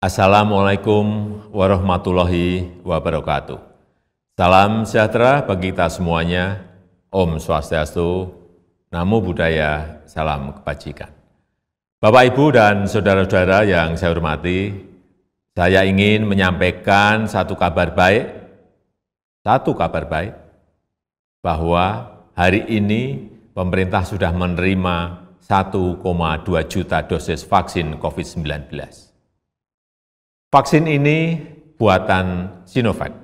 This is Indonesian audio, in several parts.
Assalamualaikum warahmatullahi wabarakatuh. Salam sejahtera bagi kita semuanya. Om Swastiastu, Namo Buddhaya, Salam Kebajikan. Bapak, Ibu, dan Saudara-saudara yang saya hormati, saya ingin menyampaikan satu kabar baik, satu kabar baik, bahwa hari ini pemerintah sudah menerima 1,2 juta dosis vaksin COVID-19 Vaksin ini buatan Sinovac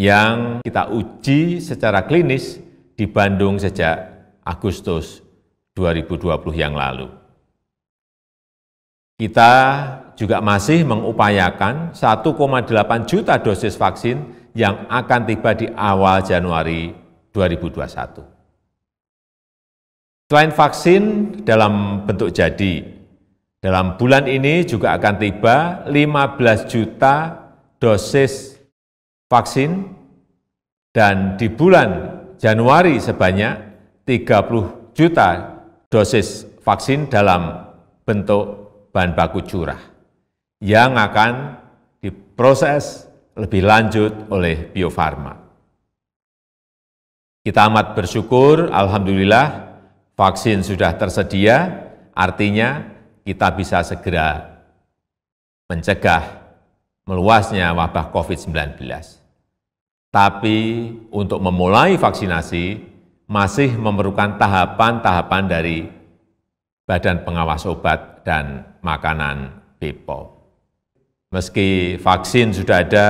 yang kita uji secara klinis di Bandung sejak Agustus 2020 yang lalu. Kita juga masih mengupayakan 1,8 juta dosis vaksin yang akan tiba di awal Januari 2021. Selain vaksin dalam bentuk jadi, dalam bulan ini juga akan tiba 15 juta dosis vaksin dan di bulan Januari sebanyak 30 juta dosis vaksin dalam bentuk bahan baku curah yang akan diproses lebih lanjut oleh Bio Farma. Kita amat bersyukur, Alhamdulillah, vaksin sudah tersedia, artinya kita bisa segera mencegah meluasnya wabah COVID-19. Tapi untuk memulai vaksinasi masih memerlukan tahapan-tahapan dari Badan Pengawas Obat dan Makanan BPOM. Meski vaksin sudah ada,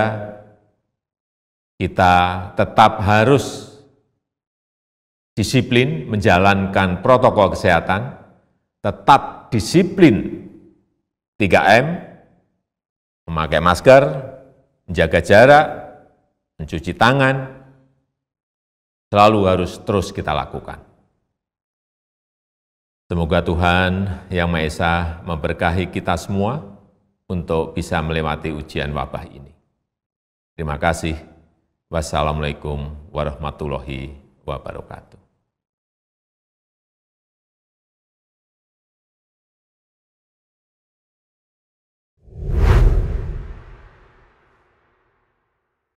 kita tetap harus disiplin menjalankan protokol kesehatan, tetap disiplin 3M, memakai masker, menjaga jarak, mencuci tangan, selalu harus terus kita lakukan. Semoga Tuhan Yang Maha Esa memberkahi kita semua untuk bisa melewati ujian wabah ini. Terima kasih. Wassalamualaikum warahmatullahi wabarakatuh.